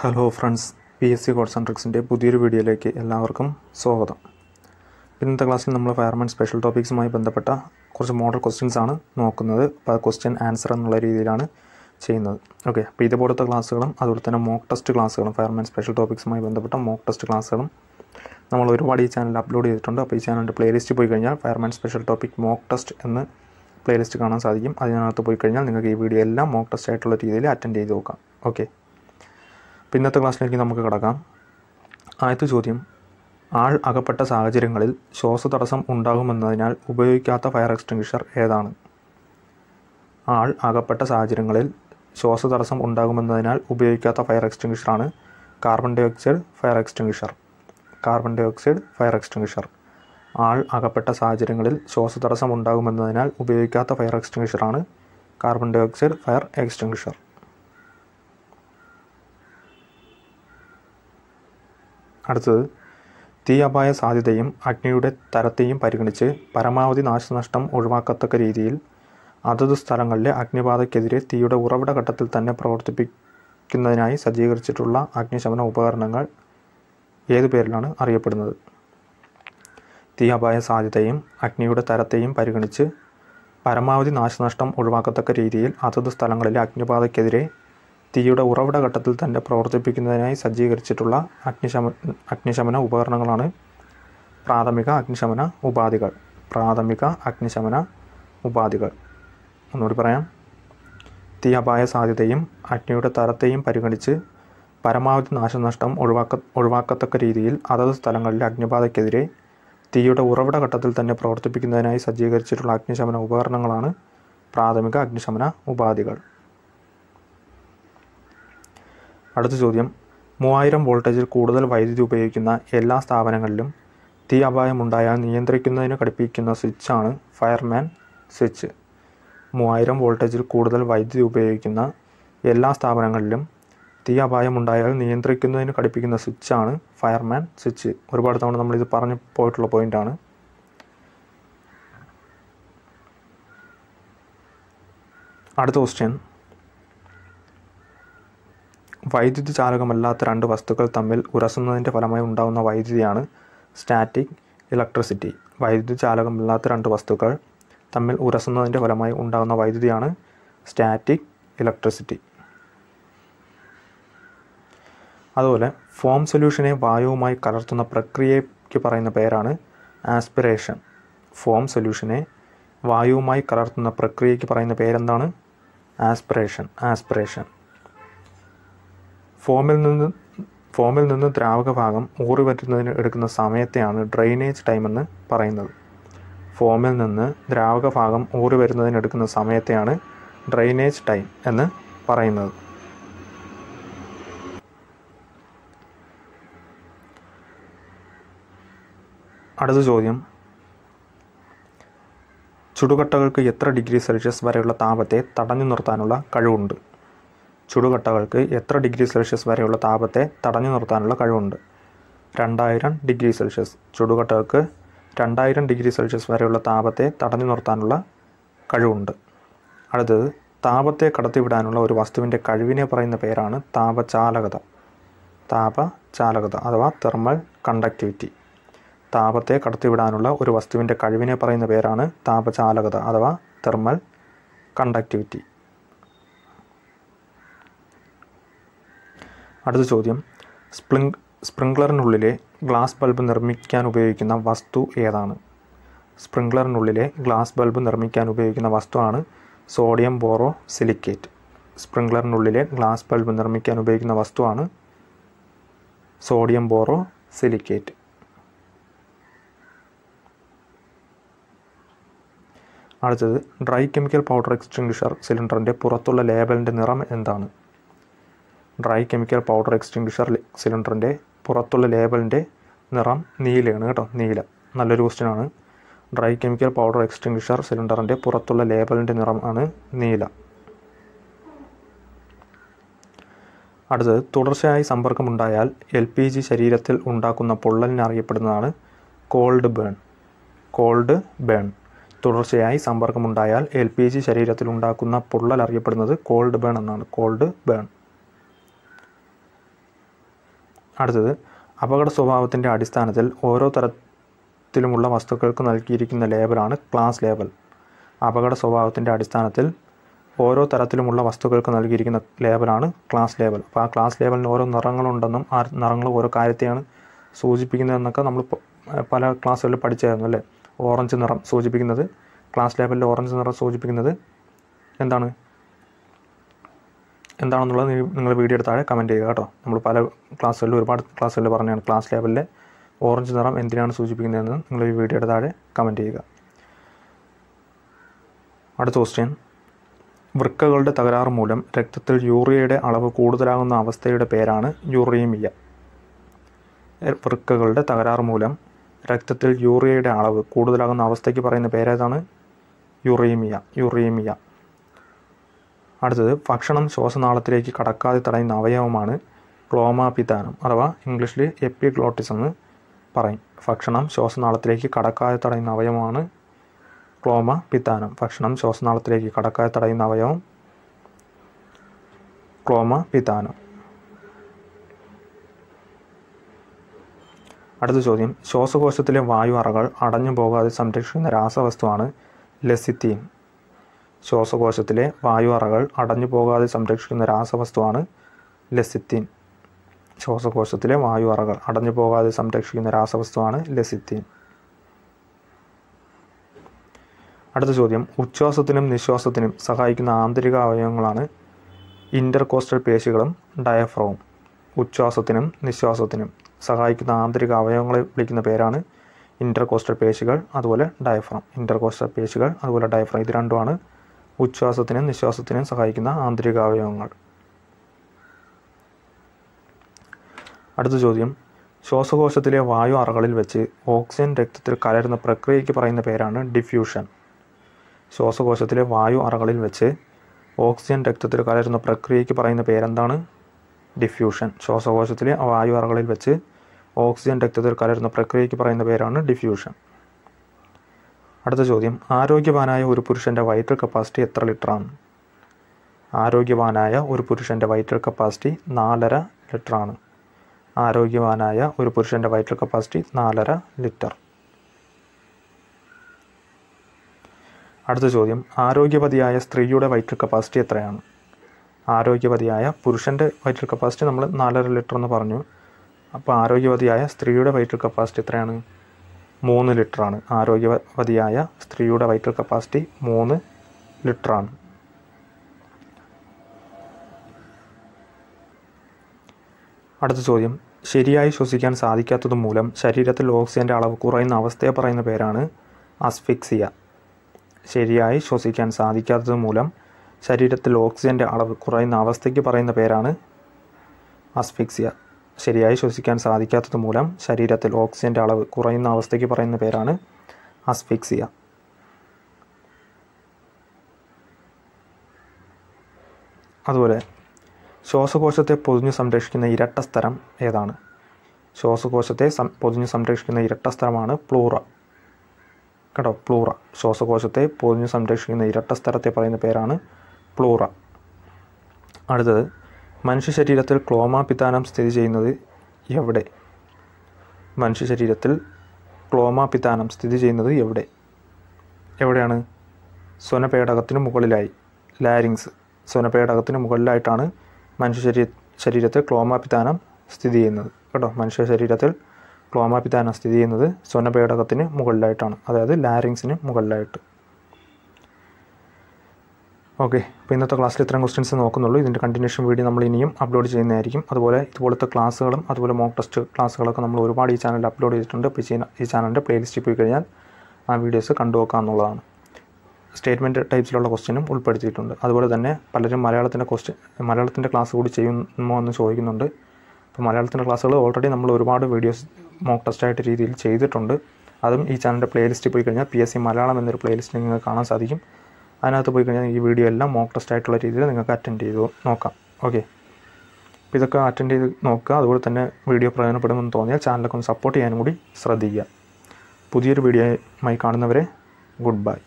hello friends P S C code ട്രിക്സിൻ്റെ പുതിയൊരു വീഡിയോയിലേക്ക് എല്ലാവർക്കും സ്വാഗതം ഇന്നത്തെ ക്ലാസ്സിൽ നമ്മൾ ഫയർമാൻ സ്പെഷ്യൽ ടോപ്പിക്സുമായി ബന്ധപ്പെട്ട കുറച്ച് മോഡൽ ക്വസ്റ്റ്യൻസ് ആണ് നോക്കുന്നത് അപ്പോൾ ക്വസ്റ്റ്യൻ ആൻസർ എന്നുള്ള രീതിയിലാണ് ചെയ്യുന്നത് ഓക്കെ അപ്പോൾ ഇതുപോലത്തെ ക്ലാസ്സുകളും അതുപോലെ തന്നെ മോക്ക് ടെസ്റ്റ് ക്ലാസ്സുകളും ഫയർമാൻ സ്പെഷ്യൽ ടോപ്പിക്സുമായി ബന്ധപ്പെട്ട മോക്ക് ടെസ്റ്റ് ക്ലാസ്സുകളും നമ്മൾ ഒരുപാട് ഈ ചാനൽ അപ്ലോഡ് ചെയ്തിട്ടുണ്ട് അപ്പോൾ ഈ ചാനലിൻ്റെ പ്ലേലിസ്റ്റ് പോയി കഴിഞ്ഞാൽ fireman special topic mock test എന്ന് പ്ലേലിസ്റ്റ് കാണാൻ സാധിക്കും അതിനകത്ത് പോയി കഴിഞ്ഞാൽ നിങ്ങൾക്ക് ഈ വീഡിയോ എല്ലാം മോക്ക് ടെസ്റ്റ് ആയിട്ടുള്ള രീതിയിൽ അറ്റൻഡ് ചെയ്ത് നോക്കാം ഓക്കെ അപ്പോൾ ഇന്നത്തെ ക്ലാസ്സിലേക്ക് നമുക്ക് കിടക്കാം ആദ്യത്തെ ചോദ്യം ആൾ അകപ്പെട്ട സാഹചര്യങ്ങളിൽ ശ്വാസതടസ്സം ഉണ്ടാകുമെന്നതിനാൽ ഉപയോഗിക്കാത്ത ഫയർ എക്സ്റ്റിങ്ഷർ ഏതാണ് ആൾ അകപ്പെട്ട സാഹചര്യങ്ങളിൽ ശ്വാസതടസ്സം ഉണ്ടാകുമെന്നതിനാൽ ഉപയോഗിക്കാത്ത ഫയർ ആണ് carbon dioxide fire extinguisher carbon dioxide fire extinguisher ആൾ അകപ്പെട്ട സാഹചര്യങ്ങളിൽ ശ്വാസതടസ്സം ഉണ്ടാകുമെന്നതിനാൽ ഉപയോഗിക്കാത്ത ഫയർ ആണ് carbon dioxide fire extinguisher അടുത്തത് തീ അപായ സാധ്യതയും അഗ്നിയുടെ തരത്തെയും പരിഗണിച്ച് പരമാവധി നാശനഷ്ടം ഒഴിവാക്കത്തക്ക രീതിയിൽ അതത് സ്ഥലങ്ങളിലെ അഗ്നിബാധയ്ക്കെതിരെ തീയുടെ ഉറവിട ഘട്ടത്തിൽ തന്നെ പ്രവർത്തിപ്പിക്കുന്നതിനായി സജ്ജീകരിച്ചിട്ടുള്ള അഗ്നിശമന ഉപകരണങ്ങൾ ഏതു പേരിലാണ് അറിയപ്പെടുന്നത് തീ അപായ സാധ്യതയും അഗ്നിയുടെ തരത്തെയും പരിഗണിച്ച് പരമാവധി നാശനഷ്ടം ഒഴിവാക്കത്തക്ക രീതിയിൽ അതത് സ്ഥലങ്ങളിലെ അഗ്നിബാധയ്ക്കെതിരെ തീയുടെ ഉറവിട ഘട്ടത്തിൽ തന്നെ പ്രവർത്തിപ്പിക്കുന്നതിനായി സജ്ജീകരിച്ചിട്ടുള്ള അഗ്നിശമ അഗ്നിശമന ഉപകരണങ്ങളാണ് പ്രാഥമിക അഗ്നിശമന ഉപാധികൾ പ്രാഥമിക അഗ്നിശമന ഉപാധികൾ ഒന്നുകൂടി പറയാം തീ അപായ സാധ്യതയും അഗ്നിയുടെ തരത്തെയും പരിഗണിച്ച് പരമാവധി നാശനഷ്ടം ഒഴിവാക്ക ഒഴിവാക്കത്തക്ക രീതിയിൽ അതത് സ്ഥലങ്ങളിലെ അഗ്നിബാധയ്ക്കെതിരെ തീയുടെ ഉറവിട ഘട്ടത്തിൽ തന്നെ പ്രവർത്തിപ്പിക്കുന്നതിനായി സജ്ജീകരിച്ചിട്ടുള്ള അഗ്നിശമന ഉപകരണങ്ങളാണ് പ്രാഥമിക അഗ്നിശമന ഉപാധികൾ അടുത്ത ചോദ്യം മൂവായിരം വോൾട്ടേജിൽ കൂടുതൽ വൈദ്യുതി ഉപയോഗിക്കുന്ന എല്ലാ സ്ഥാപനങ്ങളിലും തീ അപായമുണ്ടായാൽ നിയന്ത്രിക്കുന്നതിന് ഘടിപ്പിക്കുന്ന സ്വിച്ചാണ് ഫയർമാൻ സ്വിച്ച് മൂവായിരം വോൾട്ടേജിൽ കൂടുതൽ വൈദ്യുതി ഉപയോഗിക്കുന്ന എല്ലാ സ്ഥാപനങ്ങളിലും തീ അപായമുണ്ടായാൽ നിയന്ത്രിക്കുന്നതിന് ഘടിപ്പിക്കുന്ന സ്വിച്ചാണ് ഫയർമാൻ സ്വിച്ച് ഒരുപാട് തവണ നമ്മളിത് പറഞ്ഞു പോയിട്ടുള്ള പോയിൻ്റാണ് അടുത്ത ക്വസ്റ്റ്യൻ വൈദ്യുതി ചാലകമല്ലാത്ത രണ്ട് വസ്തുക്കൾ തമ്മിൽ ഉരസുന്നതിൻ്റെ ഫലമായി ഉണ്ടാകുന്ന വൈദ്യുതിയാണ് സ്റ്റാറ്റിക് ഇലക്ട്രിസിറ്റി വൈദ്യുതി ചാലകമല്ലാത്ത രണ്ട് വസ്തുക്കൾ തമ്മിൽ ഉരസുന്നതിൻ്റെ ഫലമായി ഉണ്ടാകുന്ന വൈദ്യുതിയാണ് സ്റ്റാറ്റിക് ഇലക്ട്രിസിറ്റി അതുപോലെ ഫോം സൊല്യൂഷനെ വായുവുമായി കലർത്തുന്ന പ്രക്രിയയ്ക്ക് പറയുന്ന പേരാണ് ആസ്പിറേഷൻ ഫോം സൊല്യൂഷനെ വായുവുമായി കലർത്തുന്ന പ്രക്രിയയ്ക്ക് പറയുന്ന പേരെന്താണ് ആസ്പിറേഷൻ ആസ്പിറേഷൻ ഫോമിൽ നിന്ന് ഫോമിൽ നിന്ന് ദ്രാവക ഭാഗം ഊറിവറ്റുന്നതിന് എടുക്കുന്ന സമയത്തെയാണ് ഡ്രെയിനേജ് ടൈമെന്ന് പറയുന്നത് ഫോമിൽ നിന്ന് ദ്രാവക ഭാഗം വരുന്നതിന് എടുക്കുന്ന സമയത്തെയാണ് ഡ്രെയിനേജ് ടൈം എന്ന് പറയുന്നത് അടുത്ത ചോദ്യം ചുടുകട്ടകൾക്ക് എത്ര ഡിഗ്രി സെൽഷ്യസ് വരെയുള്ള താപത്തെ തടഞ്ഞു നിർത്താനുള്ള കഴിവുണ്ട് ചുടുകട്ടകൾക്ക് എത്ര ഡിഗ്രി സെൽഷ്യസ് വരെയുള്ള താപത്തെ തടഞ്ഞു നിർത്താനുള്ള കഴിവുണ്ട് രണ്ടായിരം ഡിഗ്രി സെൽഷ്യസ് ചുടുകട്ടകൾക്ക് രണ്ടായിരം ഡിഗ്രി സെൽഷ്യസ് വരെയുള്ള താപത്തെ തടഞ്ഞു നിർത്താനുള്ള കഴിവുണ്ട് അടുത്തത് താപത്തെ കടത്തിവിടാനുള്ള ഒരു വസ്തുവിൻ്റെ കഴിവിനെ പറയുന്ന പേരാണ് താപചാലകത താപചാലകത അഥവാ തെർമൽ കണ്ടക്ടിവിറ്റി താപത്തെ കടത്തിവിടാനുള്ള ഒരു വസ്തുവിൻ്റെ കഴിവിനെ പറയുന്ന പേരാണ് താപചാലകത അഥവാ തെർമൽ കണ്ടക്ടിവിറ്റി അടുത്ത ചോദ്യം സ്പ്രിങ് സ്പ്രിങ്ക്ലറിനുള്ളിലെ ഗ്ലാസ് ബൾബ് നിർമ്മിക്കാൻ ഉപയോഗിക്കുന്ന വസ്തു ഏതാണ് സ്പ്രിങ്ക്ലറിനുള്ളിലെ ഗ്ലാസ് ബൾബ് നിർമ്മിക്കാൻ ഉപയോഗിക്കുന്ന വസ്തുവാണ് സോഡിയം ബോറോ സിലിക്കേറ്റ് സ്പ്രിങ്ക്ലറിനുള്ളിലെ ഗ്ലാസ് ബൾബ് നിർമ്മിക്കാൻ ഉപയോഗിക്കുന്ന വസ്തുവാണ് സോഡിയം ബോറോ സിലിക്കേറ്റ് അടുത്തത് ഡ്രൈ കെമിക്കൽ പൗഡർ എക്സ്റ്റിങ്ഷർ സിലിണ്ടറിൻ്റെ പുറത്തുള്ള ലേബലിൻ്റെ നിറം എന്താണ് ഡ്രൈ കെമിക്കൽ പൗഡർ എക്സ്റ്റിങ്ഷർ സിലിണ്ടറിൻ്റെ പുറത്തുള്ള ലേബലിൻ്റെ നിറം നീലയാണ് കേട്ടോ നീല നല്ലൊരു ക്വസ്റ്റ്യനാണ് ഡ്രൈ കെമിക്കൽ പൗഡർ എക്സ്റ്റിങ്ഷർ സിലിണ്ടറിൻ്റെ പുറത്തുള്ള ലേബലിൻ്റെ നിറം ആണ് നീല അടുത്തത് തുടർച്ചയായി സമ്പർക്കമുണ്ടായാൽ എൽ പി ജി ശരീരത്തിൽ ഉണ്ടാക്കുന്ന അറിയപ്പെടുന്നതാണ് കോൾഡ് ബേൺ കോൾഡ് ബേൺ തുടർച്ചയായി സമ്പർക്കമുണ്ടായാൽ എൽ പി ജി ശരീരത്തിൽ ഉണ്ടാക്കുന്ന പൊള്ളൽ അറിയപ്പെടുന്നത് കോൾഡ് ബേൺ എന്നാണ് കോൾഡ് ബേൺ അടുത്തത് അപകട സ്വഭാവത്തിൻ്റെ അടിസ്ഥാനത്തിൽ ഓരോ തരത്തിലുമുള്ള വസ്തുക്കൾക്ക് നൽകിയിരിക്കുന്ന ലേബലാണ് ക്ലാസ് ലേബൽ അപകട സ്വഭാവത്തിൻ്റെ അടിസ്ഥാനത്തിൽ ഓരോ തരത്തിലുമുള്ള വസ്തുക്കൾക്ക് നൽകിയിരിക്കുന്ന ലേബലാണ് ക്ലാസ് ലേബൽ അപ്പോൾ ആ ക്ലാസ് ലേബലിന് ഓരോ നിറങ്ങളുണ്ടെന്നും ആ നിറങ്ങൾ ഓരോ കാര്യത്തെയാണ് സൂചിപ്പിക്കുന്നതെന്നൊക്കെ നമ്മൾ പല ക്ലാസ്സുകളിൽ പഠിച്ചായിരുന്നു അല്ലേ ഓറഞ്ച് നിറം സൂചിപ്പിക്കുന്നത് ക്ലാസ് ലേബലിൽ ഓറഞ്ച് നിറം സൂചിപ്പിക്കുന്നത് എന്താണ് എന്താണെന്നുള്ളത് നിങ്ങൾ വീഡിയോ എടുത്താൽ കമൻറ്റ് ചെയ്യുക കേട്ടോ നമ്മൾ പല ക്ലാസ്സുകളിൽ ഒരുപാട് ക്ലാസ്സുകളിൽ പറഞ്ഞാണ് ക്ലാസ് ലെവലിലെ ഓറഞ്ച് നിറം എന്തിനാണ് സൂചിപ്പിക്കുന്നതെന്ന് നിങ്ങൾ ഈ വീഡിയോയുടെ താഴെ കമൻറ്റ് ചെയ്യുക അടുത്ത ക്വസ്റ്റ്യൻ വൃക്കകളുടെ തകരാറ് മൂലം രക്തത്തിൽ യൂറിയയുടെ അളവ് കൂടുതലാകുന്ന അവസ്ഥയുടെ പേരാണ് യൂറിയമിയ വൃക്കകളുടെ തകരാറ് മൂലം രക്തത്തിൽ യൂറിയയുടെ അളവ് കൂടുതലാകുന്ന അവസ്ഥയ്ക്ക് പറയുന്ന പേരേതാണ് യുറീമിയ യുറീമിയ അടുത്തത് ഭക്ഷണം ശ്വാസനാളത്തിലേക്ക് കടക്കാതെ തടയുന്ന അവയവമാണ് ക്ലോമാപിതാനം അഥവാ ഇംഗ്ലീഷിൽ എപ്പിഗ്ലോട്ടിസ് എന്ന് പറയും ഭക്ഷണം ശ്വാസനാളത്തിലേക്ക് കടക്കാതെ തടയുന്ന അവയവമാണ് പിത്താനം ഭക്ഷണം ശ്വാസനാളത്തിലേക്ക് കടക്കാതെ തടയുന്ന അവയവം പിത്താനം അടുത്ത ചോദ്യം ശ്വാസകോശത്തിലെ വായു അറകൾ അടഞ്ഞു പോകാതെ സംരക്ഷിക്കുന്ന രാസവസ്തുവാണ് ലെസിത്തീൻ ശ്വാസകോശത്തിലെ വായു അറകൾ അടഞ്ഞു പോകാതെ സംരക്ഷിക്കുന്ന രാസവസ്തുവാണ് ലെസിത്തിൻ ശ്വാസകോശത്തിലെ വായു അറകൾ അടഞ്ഞു പോകാതെ സംരക്ഷിക്കുന്ന രാസവസ്തുവാണ് ലെസിത്തിൻ അടുത്ത ചോദ്യം ഉച്ഛ്വാസത്തിനും നിശ്വാസത്തിനും സഹായിക്കുന്ന ആന്തരിക അവയവങ്ങളാണ് ഇൻ്റർകോസ്റ്റൽ പേശികളും ഡയഫ്രോവും ഉച്ഛ്വാസത്തിനും നിശ്വാസത്തിനും സഹായിക്കുന്ന ആന്തരിക അവയവങ്ങളെ വിളിക്കുന്ന പേരാണ് ഇൻ്റർകോസ്റ്റൽ പേശികൾ അതുപോലെ ഡയഫ്രം ഇൻ്റർകോസ്റ്റൽ പേശികൾ അതുപോലെ ഡയഫ്രം ഇത് രണ്ടുമാണ് ഉച്ഛ്വാസത്തിനും നിശ്വാസത്തിനും സഹായിക്കുന്ന ആന്തരികാവയവങ്ങൾ അടുത്ത ചോദ്യം ശ്വാസകോശത്തിലെ വായു അറകളിൽ വെച്ച് ഓക്സിജൻ രക്തത്തിൽ കലരുന്ന പ്രക്രിയയ്ക്ക് പറയുന്ന പേരാണ് ഡിഫ്യൂഷൻ ശ്വാസകോശത്തിലെ വായു അറകളിൽ വെച്ച് ഓക്സിജൻ രക്തത്തിൽ കലരുന്ന പ്രക്രിയയ്ക്ക് പറയുന്ന പേരെന്താണ് ഡിഫ്യൂഷൻ ശ്വാസകോശത്തിലെ വായു അറകളിൽ വെച്ച് ഓക്സിജൻ രക്തത്തിൽ കലരുന്ന പ്രക്രിയയ്ക്ക് പറയുന്ന പേരാണ് ഡിഫ്യൂഷൻ അടുത്ത ചോദ്യം ആരോഗ്യവാനായ ഒരു പുരുഷൻ്റെ വൈറ്റൽ കപ്പാസിറ്റി എത്ര ലിറ്ററാണ് ആരോഗ്യവാനായ ഒരു പുരുഷൻ്റെ വൈറ്റൽ കപ്പാസിറ്റി നാലര ലിറ്ററാണ് ആരോഗ്യവാനായ ഒരു പുരുഷൻ്റെ വൈറ്റൽ കപ്പാസിറ്റി നാലര ലിറ്റർ അടുത്ത ചോദ്യം ആരോഗ്യവതിയായ സ്ത്രീയുടെ വൈറ്റൽ കപ്പാസിറ്റി എത്രയാണ് ആരോഗ്യവതിയായ പുരുഷൻ്റെ വൈറ്റൽ കപ്പാസിറ്റി നമ്മൾ നാലര ലിറ്റർ എന്ന് പറഞ്ഞു അപ്പോൾ ആരോഗ്യവതിയായ സ്ത്രീയുടെ വൈറ്റൽ കപ്പാസിറ്റി എത്രയാണ് മൂന്ന് ലിറ്ററാണ് ആരോഗ്യവതിയായ സ്ത്രീയുടെ വൈറ്റൽ കപ്പാസിറ്റി മൂന്ന് ലിറ്ററാണ് അടുത്ത ചോദ്യം ശരിയായി ശ്വസിക്കാൻ സാധിക്കാത്തത് മൂലം ശരീരത്തിൽ ഓക്സിജൻ്റെ അളവ് കുറയുന്ന അവസ്ഥയെ പറയുന്ന പേരാണ് അസ്ഫിക്സിയ ശരിയായി ശ്വസിക്കാൻ സാധിക്കാത്തത് മൂലം ശരീരത്തിൽ ഓക്സിജൻ്റെ അളവ് കുറയുന്ന അവസ്ഥയ്ക്ക് പറയുന്ന പേരാണ് അസ്ഫിക്സിയ ശരിയായി ശ്വസിക്കാൻ സാധിക്കാത്തത് മൂലം ശരീരത്തിൽ ഓക്സിജൻ്റെ അളവ് കുറയുന്ന അവസ്ഥയ്ക്ക് പറയുന്ന പേരാണ് അസ്ഫിക്സിയ അതുപോലെ ശ്വാസകോശത്തെ പൊതിഞ്ഞു സംരക്ഷിക്കുന്ന ഇരട്ട സ്ഥലം ഏതാണ് ശ്വാസകോശത്തെ സം പൊതിഞ്ഞു സംരക്ഷിക്കുന്ന ഇരട്ട സ്ഥലമാണ് പ്ലൂറ കേട്ടോ പ്ലൂറ ശ്വാസകോശത്തെ പൊതിഞ്ഞു സംരക്ഷിക്കുന്ന ഇരട്ട സ്ഥലത്തെ പറയുന്ന പേരാണ് പ്ലൂറ അടുത്തത് മനുഷ്യ ശരീരത്തിൽ ക്ലോമ സ്ഥിതി ചെയ്യുന്നത് എവിടെ മനുഷ്യ ശരീരത്തിൽ ക്ലോമ സ്ഥിതി ചെയ്യുന്നത് എവിടെ എവിടെയാണ് സ്വനപേടകത്തിന് മുകളിലായി ലാരിങ്സ് സ്വനപേടകത്തിന് മുകളിലായിട്ടാണ് മനുഷ്യ ശരീര ശരീരത്തിൽ ക്ലോമാപിതാനം സ്ഥിതി ചെയ്യുന്നത് കേട്ടോ മനുഷ്യ ശരീരത്തിൽ ക്ലോമാപിതാനം സ്ഥിതി ചെയ്യുന്നത് സ്വനപേടകത്തിന് മുകളിലായിട്ടാണ് അതായത് ലാരിങ്സിന് മുകളിലായിട്ട് ഓക്കെ അപ്പോൾ ഇന്നത്തെ ക്ലാസ്സിൽ ഇത്രയും ക്വസ്റ്റ്യൻസ് നോക്കുന്നുള്ളൂ ഇതിൻ്റെ കണ്ടിന്യൂഷൻ വീഡിയോ നമ്മൾ ഇനിയും അപ്ലോഡ് ചെയ്യുന്നതായിരിക്കും അതുപോലെ ഇതുപോലത്തെ ക്ലാസ്സുകളും അതുപോലെ മോക്ക് ടെസ്റ്റ് ക്ലാസ്സുകളൊക്കെ നമ്മൾ ഒരുപാട് ഈ ചാനലിൽ അപ്ലോഡ് ചെയ്തിട്ടുണ്ട് അപ്പോൾ ഈ ചാനലിൻ്റെ പ്ലേലിസ്റ്റിൽ പോയി കഴിഞ്ഞാൽ ആ വീഡിയോസ് കണ്ടു നോക്കുക എന്നുള്ളതാണ് സ്റ്റേറ്റ്മെൻറ്റ് ടൈപ്സിലുള്ള ക്വസ്റ്റ്യനും ഉൾപ്പെടുത്തിയിട്ടുണ്ട് അതുപോലെ തന്നെ പലരും മലയാളത്തിൻ്റെ ക്വസ്റ്റ്യൻ മലയാളത്തിൻ്റെ ക്ലാസ് കൂടി ചെയ്യുമോ എന്ന് ചോദിക്കുന്നുണ്ട് അപ്പോൾ മലയാളത്തിൻ്റെ ക്ലാസ്സുകൾ ഓൾറെഡി നമ്മൾ ഒരുപാട് വീഡിയോസ് മോക്ക് ടെസ്റ്റായിട്ട് രീതിയിൽ ചെയ്തിട്ടുണ്ട് അതും ഈ ചാനലിൻ്റെ പ്ലേലിസ്റ്റിൽ പോയി കഴിഞ്ഞാൽ പി എസ് സി മലയാളം എന്നൊരു പ്ലേലിസ്റ്റ് നിങ്ങൾക്ക് കാണാൻ സാധിക്കും അതിനകത്ത് പോയി കഴിഞ്ഞാൽ ഈ വീഡിയോ എല്ലാം മോക്ക് ടെസ്റ്റ് ആയിട്ടുള്ള രീതിയിൽ നിങ്ങൾക്ക് അറ്റൻഡ് ചെയ്തു നോക്കാം ഓക്കെ അപ്പോൾ ഇതൊക്കെ അറ്റൻഡ് ചെയ്ത് നോക്കുക അതുപോലെ തന്നെ വീഡിയോ പ്രയോജനപ്പെടുമെന്ന് തോന്നിയാൽ ചാനലൊക്കെ ഒന്ന് സപ്പോർട്ട് ചെയ്യാനും കൂടി ശ്രദ്ധിക്കുക പുതിയൊരു വീഡിയോയുമായി കാണുന്നവരെ ഗുഡ് ബൈ